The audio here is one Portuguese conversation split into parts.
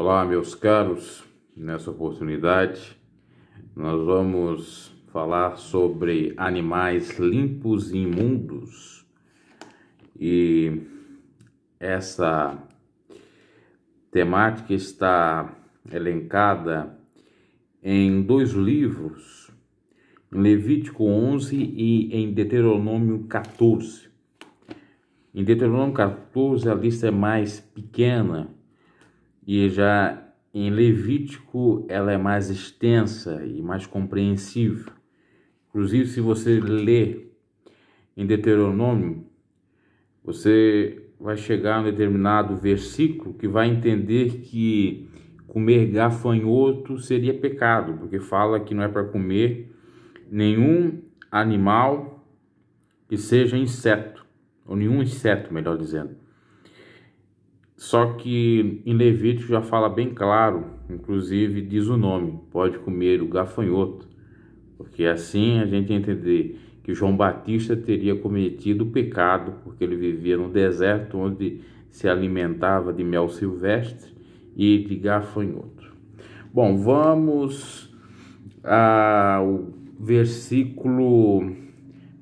Olá, meus caros. Nessa oportunidade, nós vamos falar sobre animais limpos e imundos. E essa temática está elencada em dois livros, em Levítico 11 e em Deuteronômio 14. Em Deuteronômio 14, a lista é mais pequena, e já em Levítico ela é mais extensa e mais compreensível. Inclusive, se você ler em Deuteronômio, você vai chegar a um determinado versículo que vai entender que comer gafanhoto seria pecado, porque fala que não é para comer nenhum animal que seja inseto, ou nenhum inseto, melhor dizendo. Só que em Levítico já fala bem claro, inclusive diz o nome: pode comer o gafanhoto, porque assim a gente entender que João Batista teria cometido pecado, porque ele vivia no deserto onde se alimentava de mel silvestre e de gafanhoto. Bom, vamos ao versículo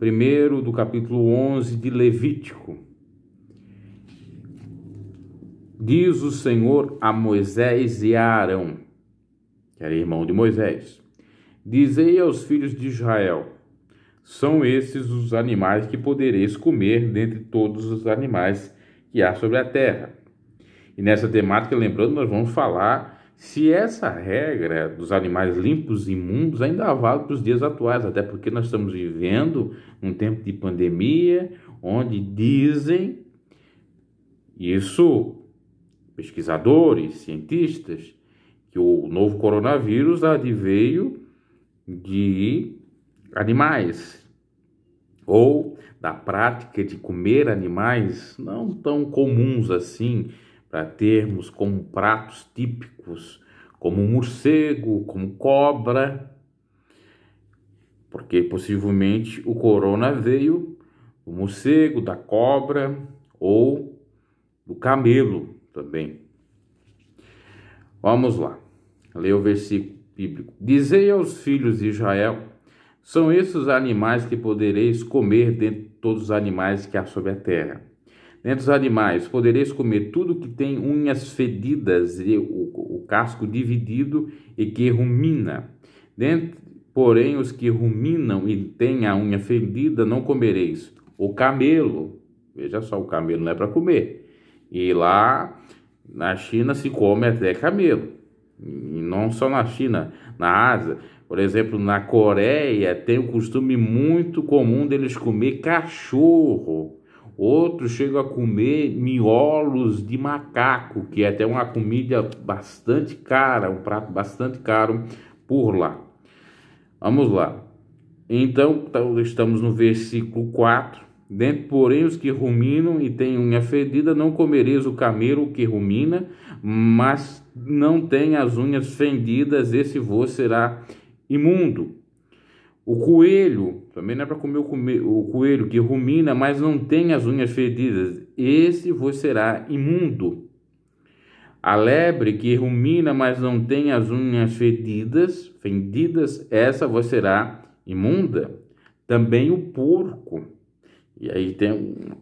1 do capítulo 11 de Levítico diz o Senhor a Moisés e a Arão, que era irmão de Moisés: Dizei aos filhos de Israel: São esses os animais que podereis comer dentre todos os animais que há sobre a terra. E nessa temática, lembrando, nós vamos falar se essa regra dos animais limpos e imundos ainda vale para os dias atuais, até porque nós estamos vivendo um tempo de pandemia, onde dizem isso pesquisadores, cientistas, que o novo coronavírus adveio de animais ou da prática de comer animais não tão comuns assim para termos como pratos típicos como morcego, como cobra, porque possivelmente o corona veio do morcego, da cobra ou do camelo. Vamos lá. Leia o versículo bíblico. Dizei aos filhos de Israel: São esses os animais que podereis comer dentre todos os animais que há sobre a terra. Dentre os animais, podereis comer tudo que tem unhas fedidas e o, o casco dividido e que rumina. Dentre, porém, os que ruminam e têm a unha fedida, não comereis. O camelo, veja só, o camelo não é para comer e lá na China se come até camelo. E não só na China, na Ásia. Por exemplo, na Coreia tem o costume muito comum deles comer cachorro. Outros chegam a comer miolos de macaco, que é até uma comida bastante cara, um prato bastante caro por lá. Vamos lá. Então, então estamos no versículo 4 porém, os que ruminam e têm unha fedida, não comereis o camelo que rumina, mas não tem as unhas fendidas, esse vos será imundo. O coelho, também não é para comer o coelho que rumina, mas não tem as unhas fedidas, esse vos será imundo. A lebre que rumina, mas não tem as unhas fedidas, fendidas, essa vos será imunda. Também o porco e aí tem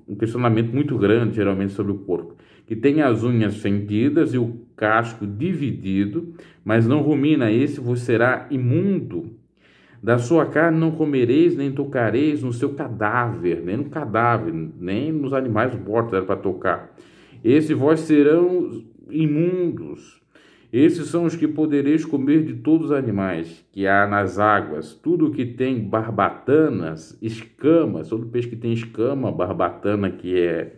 um questionamento muito grande, geralmente, sobre o porco, que tem as unhas fendidas e o casco dividido, mas não rumina, esse vos será imundo. Da sua carne não comereis, nem tocareis no seu cadáver, nem no cadáver, nem nos animais mortos era para tocar. Esse vós serão imundos. Esses são os que podereis comer de todos os animais que há nas águas, tudo que tem barbatanas, escamas, todo peixe que tem escama, barbatana, que é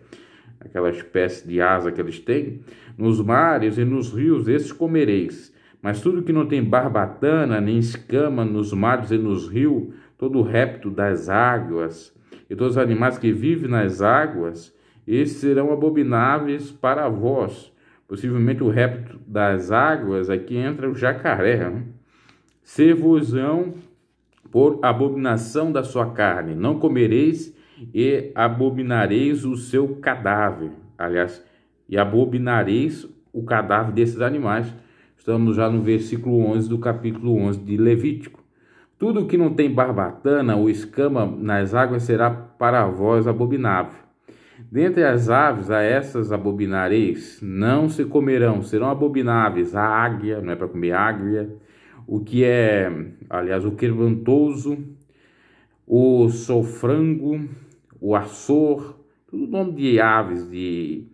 aquela espécie de asa que eles têm, nos mares e nos rios, esses comereis. Mas tudo que não tem barbatana, nem escama, nos mares e nos rios, todo o réptil das águas e todos os animais que vivem nas águas, esses serão abomináveis para vós possivelmente o repto das águas, aqui entra o jacaré, né? Servosão por abominação da sua carne, não comereis e abominareis o seu cadáver. Aliás, e abominareis o cadáver desses animais. Estamos já no versículo 11 do capítulo 11 de Levítico. Tudo que não tem barbatana ou escama nas águas será para vós abominável. Dentre as aves, a essas abobinareis não se comerão, serão abomináveis a águia, não é para comer águia, o que é, aliás, o quebrantoso, o solfrango, o açor, tudo nome de aves, de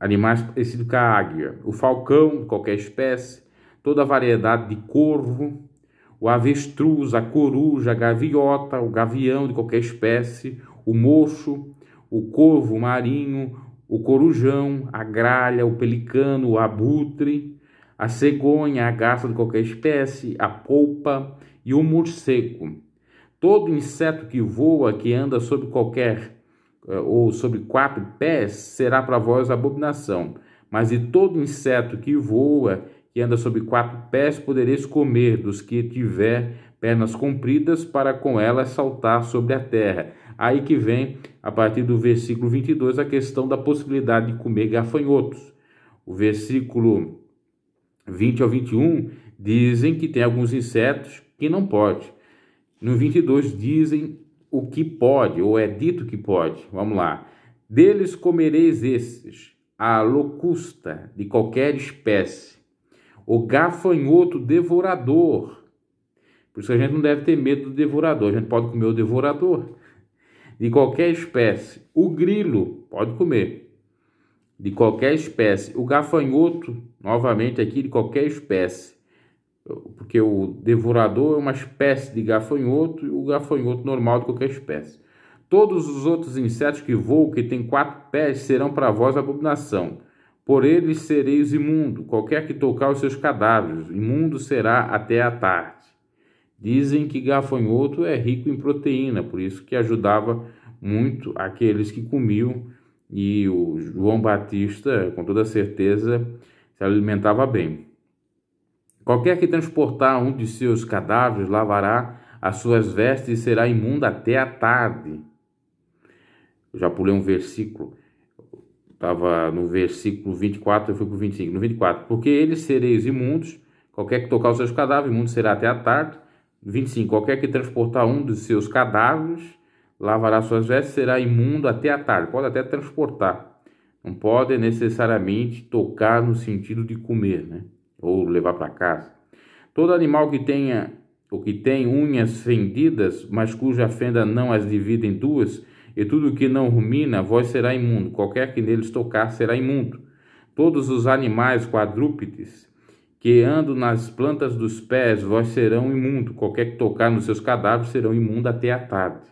animais parecidos com a águia, o falcão, qualquer espécie, toda a variedade de corvo, o avestruz, a coruja, a gaviota, o gavião de qualquer espécie, o mocho, o corvo marinho, o corujão, a gralha, o pelicano, o abutre, a cegonha, a garça de qualquer espécie, a polpa e o morcego. Todo inseto que voa, que anda sobre qualquer eh, ou sobre quatro pés, será para vós abominação. Mas de todo inseto que voa, que anda sobre quatro pés, podereis comer dos que tiver pernas compridas, para com elas saltar sobre a terra Aí que vem, a partir do versículo 22, a questão da possibilidade de comer gafanhotos. O versículo 20 ao 21 dizem que tem alguns insetos que não pode. No 22 dizem o que pode, ou é dito que pode. Vamos lá. Deles comereis esses, a locusta de qualquer espécie, o gafanhoto devorador. Por isso a gente não deve ter medo do devorador, a gente pode comer o devorador de qualquer espécie. O grilo, pode comer. De qualquer espécie. O gafanhoto, novamente aqui, de qualquer espécie. Porque o devorador é uma espécie de gafanhoto e o gafanhoto normal de qualquer espécie. Todos os outros insetos que voam, que têm quatro pés, serão para vós abominação. Por eles sereis imundo, qualquer que tocar os seus cadáveres, imundo será até a tarde. Dizem que gafanhoto é rico em proteína, por isso que ajudava muito aqueles que comiam e o João Batista, com toda certeza, se alimentava bem. Qualquer que transportar um de seus cadáveres lavará as suas vestes e será imundo até a tarde. Eu já pulei um versículo. Estava no versículo 24, eu fui para o 25. No 24, porque eles sereis imundos, qualquer que tocar os seus cadáveres, imundo será até a tarde 25. Qualquer que transportar um dos seus cadáveres lavará suas vestes, será imundo até a tarde. Pode até transportar. Não pode necessariamente tocar no sentido de comer, né? Ou levar para casa. Todo animal que tenha ou que tem unhas fendidas, mas cuja fenda não as divide em duas, e tudo que não rumina, vós será imundo. Qualquer que neles tocar será imundo. Todos os animais quadrúpedes que ando nas plantas dos pés, vós serão imundo. Qualquer que tocar nos seus cadáveres serão imundo até a tarde.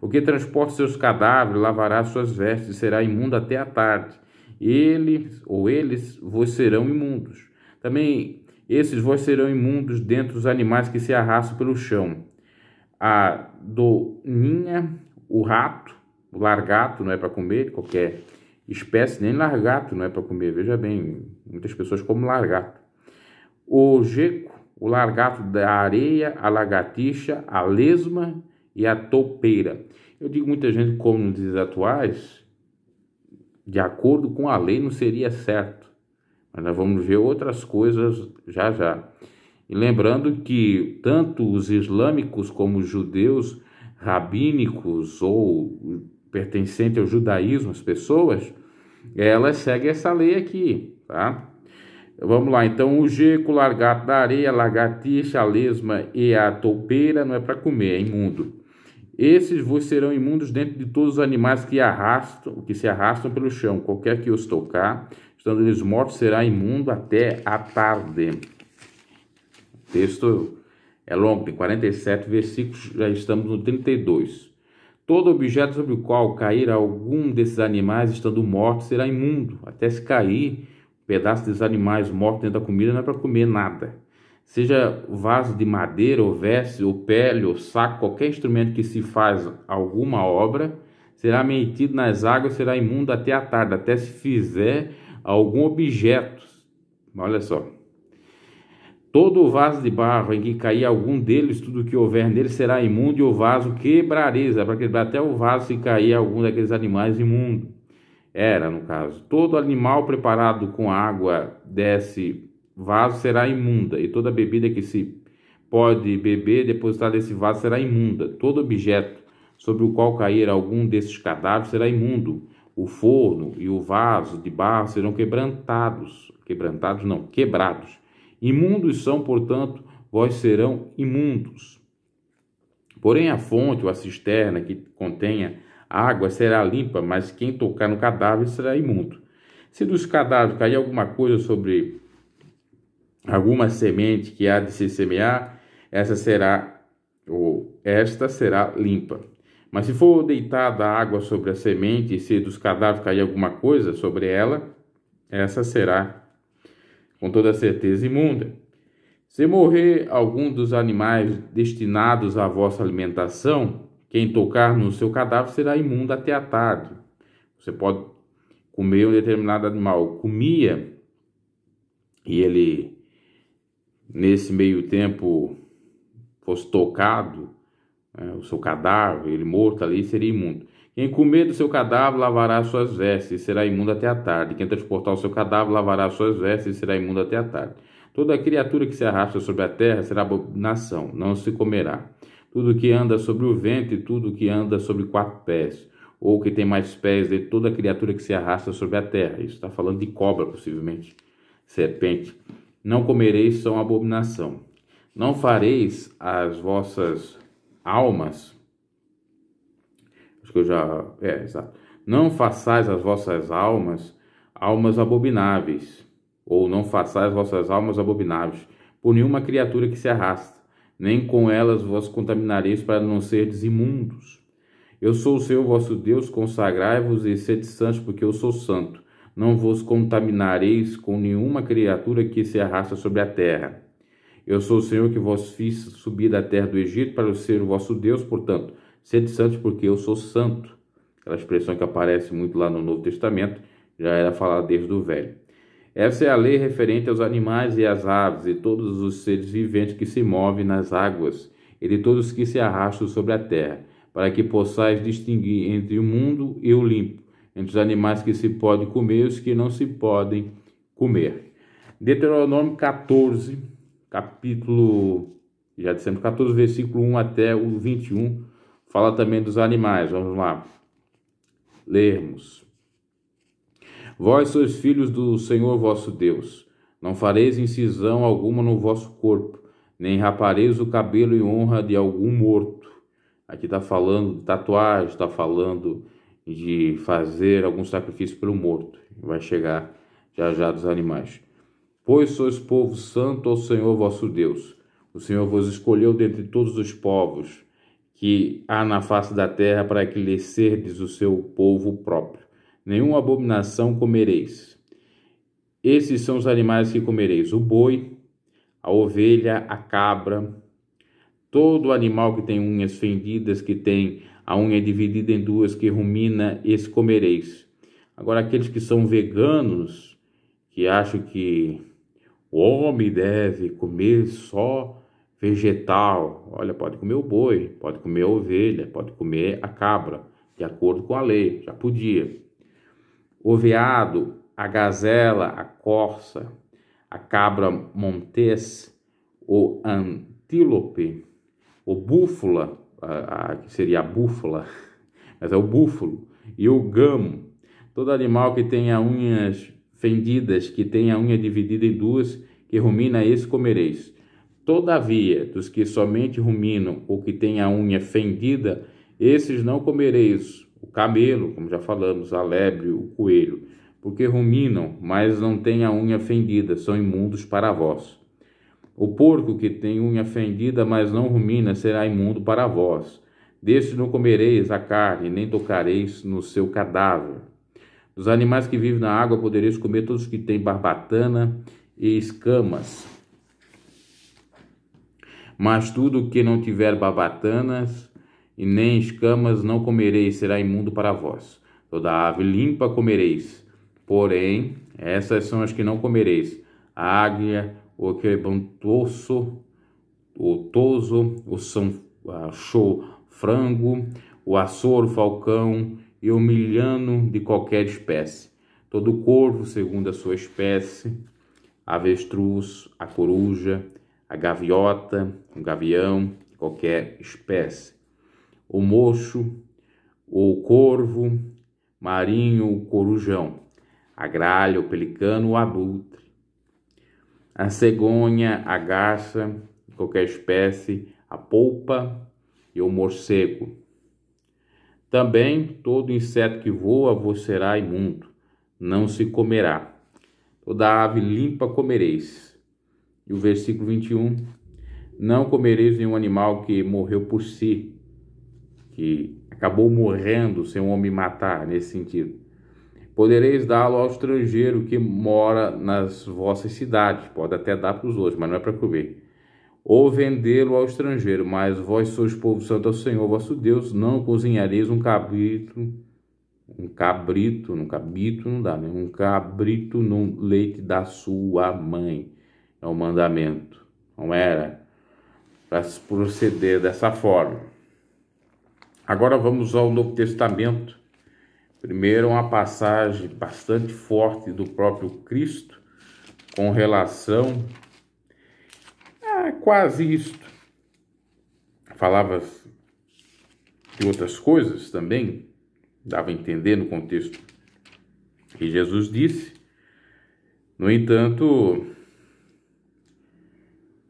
O que transporta seus cadáveres lavará suas vestes, será imundo até a tarde. Ele ou eles vós serão imundos. Também esses vós serão imundos dentre os animais que se arrastam pelo chão. A doninha, o rato, o largato não é para comer, qualquer espécie, nem largato não é para comer. Veja bem, muitas pessoas comem largato o geco, o largato da areia, a lagartixa, a lesma e a topeira. Eu digo muita gente, como nos dias atuais, de acordo com a lei não seria certo, mas nós vamos ver outras coisas já já. E lembrando que tanto os islâmicos como os judeus rabínicos ou pertencentes ao judaísmo, as pessoas, elas seguem essa lei aqui, tá? Vamos lá, então o geco, largato da areia, lagartixa, a lesma e a toupeira não é para comer, é imundo. Esses vos serão imundos dentro de todos os animais que arrastam, que se arrastam pelo chão, qualquer que os tocar, estando eles mortos, será imundo até a tarde. O texto é longo, tem 47 versículos, já estamos no 32. Todo objeto sobre o qual cair algum desses animais, estando morto, será imundo, até se cair pedaços de animais mortos dentro da comida não é para comer nada. Seja vaso de madeira, ou veste, ou pele, ou saco, qualquer instrumento que se faz alguma obra, será metido nas águas, será imundo até a tarde, até se fizer algum objeto. Olha só. Todo o vaso de barro em que cair algum deles, tudo que houver nele será imundo, e o vaso quebrareza para quebrar até o vaso se cair algum daqueles animais imundo era, no caso, todo animal preparado com água desse vaso será imunda, e toda bebida que se pode beber depositada nesse vaso será imunda. Todo objeto sobre o qual cair algum desses cadáveres será imundo. O forno e o vaso de barro serão quebrantados, quebrantados não, quebrados. Imundos são, portanto, vós serão imundos. Porém, a fonte ou a cisterna que contenha a água será limpa, mas quem tocar no cadáver será imundo. Se dos cadáveres cair alguma coisa sobre alguma semente que há de se semear, essa será ou esta será limpa. Mas se for deitada a água sobre a semente e se dos cadáveres cair alguma coisa sobre ela, essa será com toda certeza imunda. Se morrer algum dos animais destinados à vossa alimentação, quem tocar no seu cadáver será imundo até a tarde. Você pode comer um determinado animal. Comia e ele, nesse meio tempo, fosse tocado, né, o seu cadáver, ele morto ali, seria imundo. Quem comer do seu cadáver lavará suas vestes e será imundo até a tarde. Quem transportar o seu cadáver lavará suas vestes e será imundo até a tarde. Toda criatura que se arrasta sobre a terra será abominação, não se comerá tudo que anda sobre o vento e tudo que anda sobre quatro pés, ou que tem mais pés de toda criatura que se arrasta sobre a terra. Isso está falando de cobra, possivelmente, serpente. Não comereis são abominação. Não fareis as vossas almas. Acho que eu já. É, exato. Não façais as vossas almas almas abomináveis, ou não façais as vossas almas abomináveis, por nenhuma criatura que se arrasta nem com elas vos contaminareis para não serdes imundos. Eu sou o Senhor vosso Deus, consagrai-vos e sede santos, porque eu sou santo. Não vos contaminareis com nenhuma criatura que se arrasta sobre a terra. Eu sou o Senhor que vos fiz subir da terra do Egito para ser o vosso Deus, portanto, sede santos, porque eu sou santo. Aquela expressão que aparece muito lá no Novo Testamento, já era falada desde o Velho. Essa é a lei referente aos animais e às aves e todos os seres viventes que se movem nas águas e de todos que se arrastam sobre a terra, para que possais distinguir entre o mundo e o limpo, entre os animais que se podem comer e os que não se podem comer. Deuteronômio 14, capítulo, já dissemos 14, versículo 1 até o 21, fala também dos animais. Vamos lá. Lermos. Vós sois filhos do Senhor vosso Deus. Não fareis incisão alguma no vosso corpo, nem rapareis o cabelo em honra de algum morto. Aqui está falando de tatuagem, está falando de fazer algum sacrifício pelo morto. Vai chegar já já dos animais. Pois sois povo santo ao Senhor vosso Deus. O Senhor vos escolheu dentre todos os povos que há na face da terra para que lhe serdes o seu povo próprio. Nenhuma abominação comereis. Esses são os animais que comereis: o boi, a ovelha, a cabra, todo animal que tem unhas fendidas, que tem a unha dividida em duas, que rumina, esse comereis. Agora, aqueles que são veganos, que acham que o homem deve comer só vegetal, olha, pode comer o boi, pode comer a ovelha, pode comer a cabra, de acordo com a lei, já podia. O veado, a gazela, a corça, a cabra montês, o antílope, o búfala, que seria a búfala, mas é o búfalo, e o gamo. Todo animal que tenha unhas fendidas, que tenha unha dividida em duas, que rumina esse comereis. Todavia, dos que somente ruminam ou que têm a unha fendida, esses não comereis, o camelo, como já falamos, a lebre, o coelho, porque ruminam, mas não têm a unha fendida, são imundos para vós. O porco que tem unha fendida, mas não rumina, será imundo para vós. Deste não comereis a carne, nem tocareis no seu cadáver. Dos animais que vivem na água, podereis comer todos que têm barbatana e escamas. Mas tudo que não tiver barbatanas e nem escamas não comereis, será imundo para vós. Toda ave limpa comereis, porém, essas são as que não comereis: a águia, o quebrantoso, é o toso, o sancho, frango, o açor, o falcão e o milhano de qualquer espécie. Todo corvo, segundo a sua espécie, avestruz, a coruja, a gaviota, o gavião, qualquer espécie o mocho, o corvo, marinho, o corujão, a gralha, o pelicano, o abutre, a cegonha, a garça, qualquer espécie, a polpa e o morcego. Também todo inseto que voa vos será imundo, não se comerá. Toda ave limpa comereis. E o versículo 21: Não comereis nenhum animal que morreu por si, que acabou morrendo sem um homem matar nesse sentido. Podereis dá-lo ao estrangeiro que mora nas vossas cidades, pode até dar para os outros, mas não é para comer. Ou vendê-lo ao estrangeiro, mas vós sois povo santo ao Senhor vosso Deus, não cozinhareis um cabrito, um cabrito, um cabrito não dá, né? um cabrito no leite da sua mãe. É o um mandamento, não era? Para proceder dessa forma. Agora vamos ao Novo Testamento. Primeiro, uma passagem bastante forte do próprio Cristo com relação a quase isto. Falava de outras coisas também, dava a entender no contexto que Jesus disse. No entanto,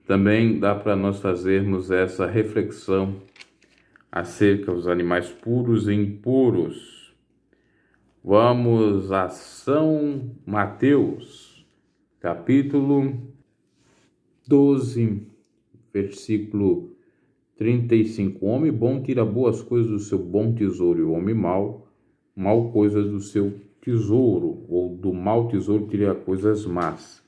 também dá para nós fazermos essa reflexão acerca dos animais puros e impuros. Vamos a São Mateus, capítulo 12, versículo 35. O homem bom tira boas coisas do seu bom tesouro, e o homem mau, mal coisas do seu tesouro, ou do mau tesouro tira coisas más.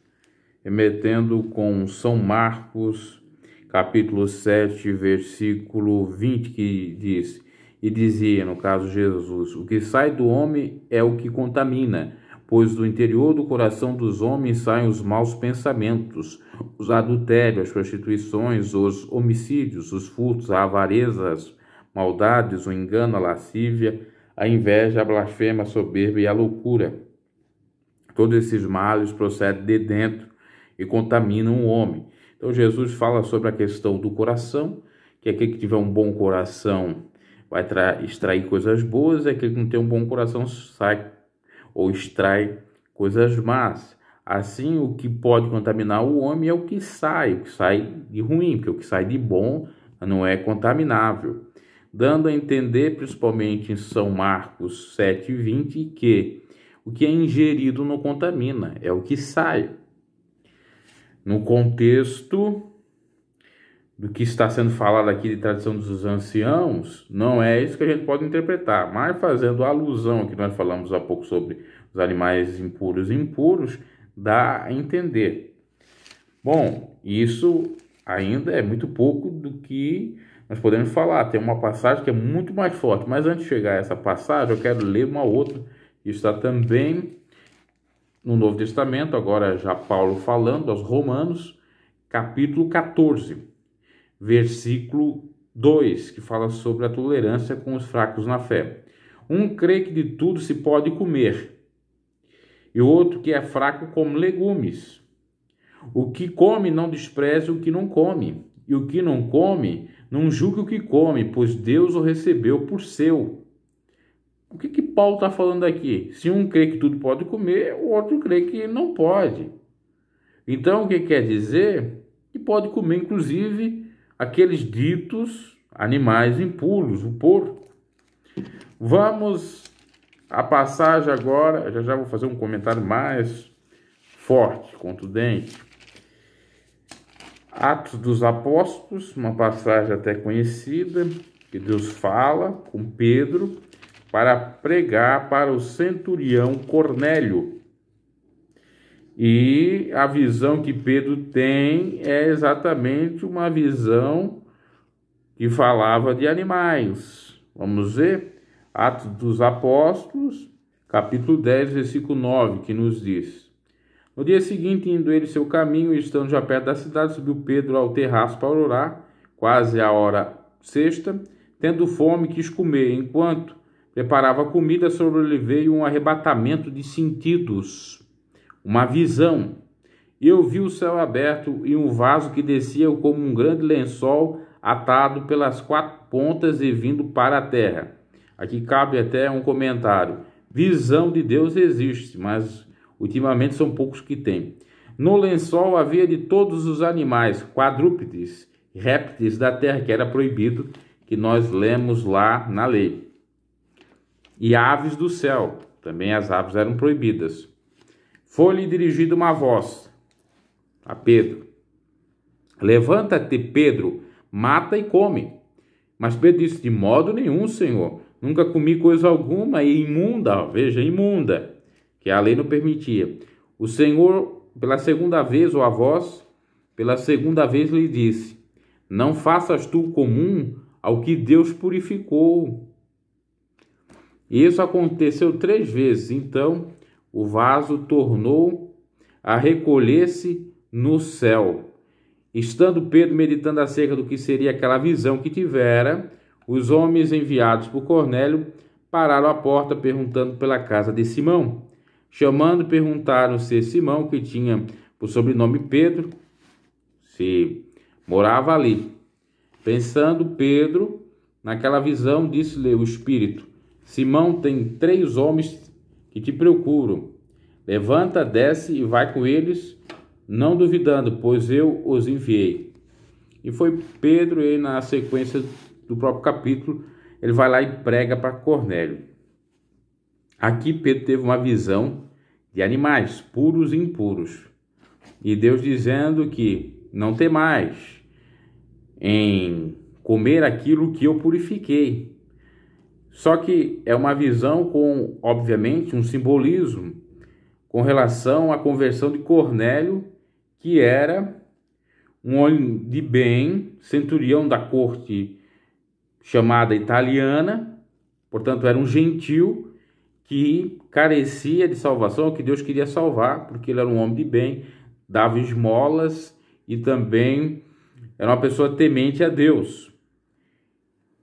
Remetendo com São Marcos, capítulo 7, versículo 20, que diz: E dizia, no caso Jesus: O que sai do homem é o que contamina, pois do interior do coração dos homens saem os maus pensamentos, os adultérios, as prostituições, os homicídios, os furtos, a avareza, as maldades, o engano, a lascívia, a inveja, a blasfema, a soberba e a loucura. Todos esses males procedem de dentro e contaminam o homem então Jesus fala sobre a questão do coração, que aquele que tiver um bom coração vai extrair coisas boas, e aquele que não tem um bom coração sai ou extrai coisas más. Assim, o que pode contaminar o homem é o que sai, o que sai de ruim, porque o que sai de bom não é contaminável. Dando a entender, principalmente em São Marcos 7,20, que o que é ingerido não contamina, é o que sai no contexto do que está sendo falado aqui de tradição dos anciãos, não é isso que a gente pode interpretar, mas fazendo alusão que nós falamos há pouco sobre os animais impuros e impuros, dá a entender. Bom, isso ainda é muito pouco do que nós podemos falar. Tem uma passagem que é muito mais forte, mas antes de chegar a essa passagem, eu quero ler uma outra que está também no Novo Testamento, agora já Paulo falando aos Romanos, capítulo 14, versículo 2, que fala sobre a tolerância com os fracos na fé. Um crê que de tudo se pode comer, e outro que é fraco como legumes. O que come não despreze o que não come, e o que não come não julgue o que come, pois Deus o recebeu por seu. O que, que Paulo está falando aqui? Se um crê que tudo pode comer, o outro crê que não pode. Então, o que quer dizer? Que pode comer, inclusive, aqueles ditos animais impuros, o porco. Vamos à passagem agora, já já vou fazer um comentário mais forte, contundente. Atos dos Apóstolos, uma passagem até conhecida, que Deus fala com Pedro para pregar para o centurião Cornélio. E a visão que Pedro tem é exatamente uma visão que falava de animais. Vamos ver? Atos dos Apóstolos, capítulo 10, versículo 9, que nos diz: No dia seguinte, indo ele seu caminho, estando já perto da cidade, subiu Pedro ao terraço para orar, quase a hora sexta, tendo fome, quis comer, enquanto preparava comida, veio um arrebatamento de sentidos, uma visão. Eu vi o céu aberto e um vaso que descia como um grande lençol atado pelas quatro pontas e vindo para a terra. Aqui cabe até um comentário. Visão de Deus existe, mas ultimamente são poucos que têm. No lençol havia de todos os animais, quadrúpedes, répteis da terra, que era proibido, que nós lemos lá na lei e aves do céu. Também as aves eram proibidas. Foi-lhe dirigida uma voz a Pedro: Levanta-te, Pedro, mata e come. Mas Pedro disse: De modo nenhum, Senhor. Nunca comi coisa alguma e imunda, veja, imunda, que a lei não permitia. O Senhor, pela segunda vez, ou a voz, pela segunda vez lhe disse: Não faças tu comum ao que Deus purificou, isso aconteceu três vezes. Então o vaso tornou a recolher-se no céu. Estando Pedro meditando acerca do que seria aquela visão que tivera, os homens enviados por Cornélio pararam à porta perguntando pela casa de Simão. Chamando, perguntaram se Simão, que tinha por sobrenome Pedro, se morava ali. Pensando Pedro naquela visão, disse-lhe o Espírito: Simão tem três homens que te procuram. Levanta, desce e vai com eles, não duvidando, pois eu os enviei. E foi Pedro, e na sequência do próprio capítulo, ele vai lá e prega para Cornélio. Aqui Pedro teve uma visão de animais puros e impuros. E Deus dizendo que não tem mais em comer aquilo que eu purifiquei. Só que é uma visão com, obviamente, um simbolismo com relação à conversão de Cornélio, que era um homem de bem, centurião da corte chamada italiana, portanto, era um gentil que carecia de salvação, que Deus queria salvar, porque ele era um homem de bem, dava esmolas e também era uma pessoa temente a Deus.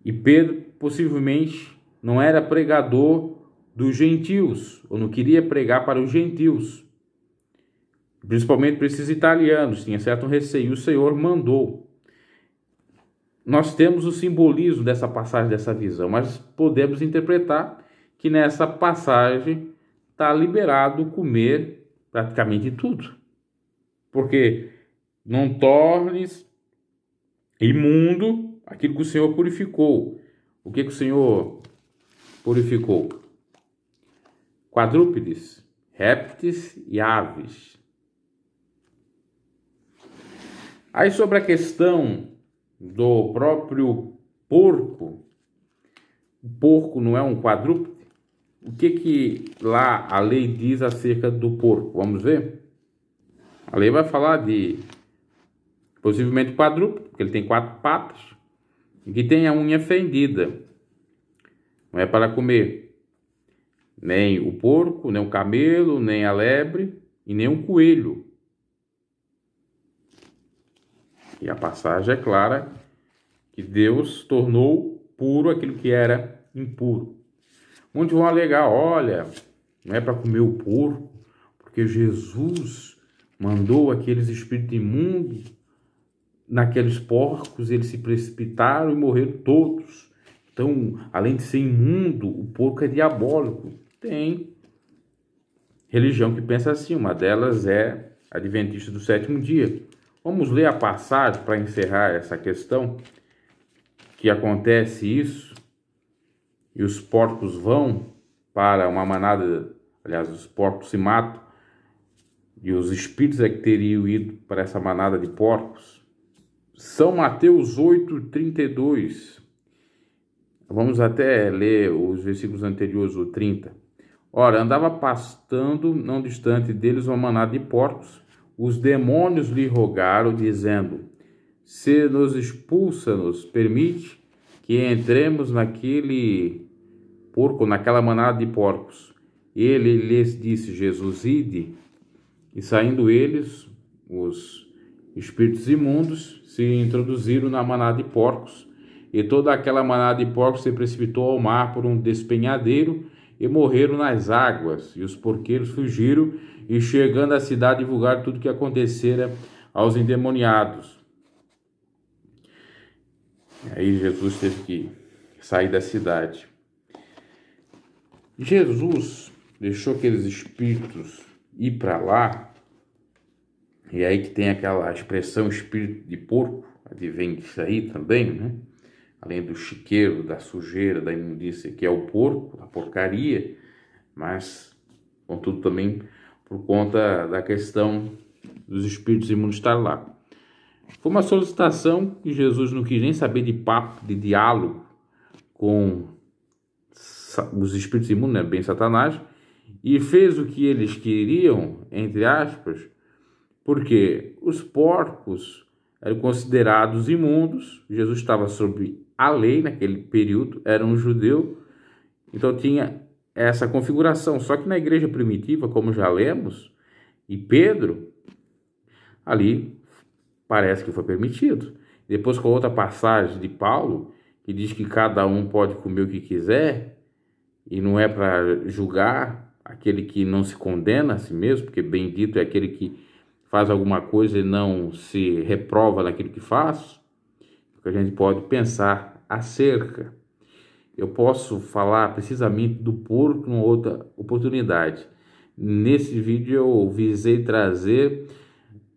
E Pedro possivelmente não era pregador dos gentios, ou não queria pregar para os gentios, principalmente para esses italianos, tinha certo receio, o Senhor mandou. Nós temos o simbolismo dessa passagem, dessa visão, mas podemos interpretar que nessa passagem está liberado comer praticamente tudo, porque não tornes imundo aquilo que o Senhor purificou. O que, que o Senhor purificou. Quadrúpedes, répteis e aves. Aí sobre a questão do próprio porco, o porco não é um quadrúpede? O que que lá a lei diz acerca do porco? Vamos ver? A lei vai falar de possivelmente quadrúpede, porque ele tem quatro patas, e que tem a unha fendida não é para comer. Nem o porco, nem o camelo, nem a lebre e nem o coelho. E a passagem é clara que Deus tornou puro aquilo que era impuro. Onde vão alegar, olha, não é para comer o porco, porque Jesus mandou aqueles espíritos imundos naqueles porcos, eles se precipitaram e morreram todos. Então, além de ser imundo, o porco é diabólico. Tem religião que pensa assim, uma delas é adventista do sétimo dia. Vamos ler a passagem para encerrar essa questão que acontece isso e os porcos vão para uma manada, aliás, os porcos se matam e os espíritos é que teriam ido para essa manada de porcos. São Mateus 8:32. Vamos até ler os versículos anteriores, o 30. Ora, andava pastando não distante deles uma manada de porcos. Os demônios lhe rogaram, dizendo: Se nos expulsa, nos permite que entremos naquele porco, naquela manada de porcos. Ele lhes disse: Jesus, ide. E saindo eles, os espíritos imundos se introduziram na manada de porcos e toda aquela manada de porcos se precipitou ao mar por um despenhadeiro e morreram nas águas. E os porqueiros fugiram e, chegando à cidade, divulgaram tudo o que acontecera aos endemoniados. Aí Jesus teve que sair da cidade. Jesus deixou aqueles espíritos ir para lá, e aí que tem aquela expressão espírito de porco, vem disso aí também, né? além do chiqueiro, da sujeira, da imundícia, que é o porco, a porcaria, mas, contudo, também por conta da questão dos espíritos imundos estar lá. Foi uma solicitação que Jesus não quis nem saber de papo, de diálogo com os espíritos imundos, né? bem Satanás, e fez o que eles queriam, entre aspas, porque os porcos eram considerados imundos, Jesus estava sob a lei naquele período era um judeu, então tinha essa configuração. Só que na igreja primitiva, como já lemos, e Pedro, ali parece que foi permitido. Depois, com outra passagem de Paulo, que diz que cada um pode comer o que quiser, e não é para julgar aquele que não se condena a si mesmo, porque bendito é aquele que faz alguma coisa e não se reprova naquilo que faz, que a gente pode pensar acerca. Eu posso falar precisamente do porco numa outra oportunidade. Nesse vídeo eu visei trazer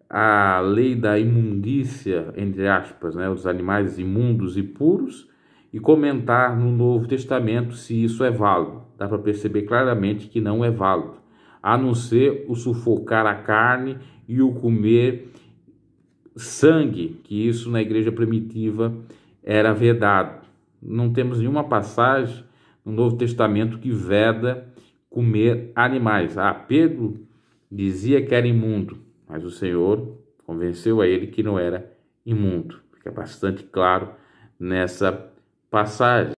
a lei da imundícia, entre aspas, né, os animais imundos e puros, e comentar no Novo Testamento se isso é válido. Dá para perceber claramente que não é válido, a não ser o sufocar a carne e o comer sangue, que isso na igreja primitiva era vedado. Não temos nenhuma passagem no Novo Testamento que veda comer animais. Ah, Pedro dizia que era imundo, mas o Senhor convenceu a ele que não era imundo. Fica bastante claro nessa passagem.